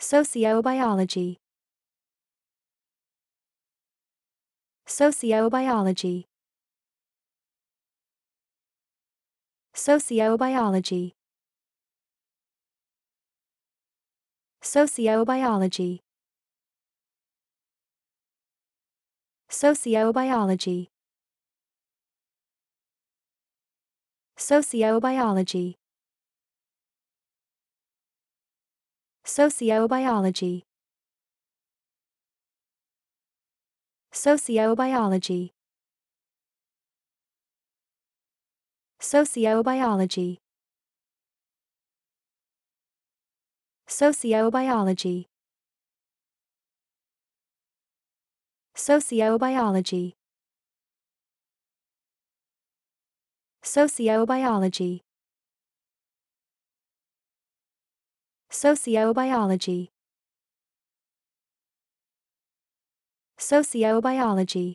Sociobiology Sociobiology Sociobiology Sociobiology Sociobiology Sociobiology Sociobiology Sociobiology Sociobiology Sociobiology Sociobiology Sociobiology Sociobiology Sociobiology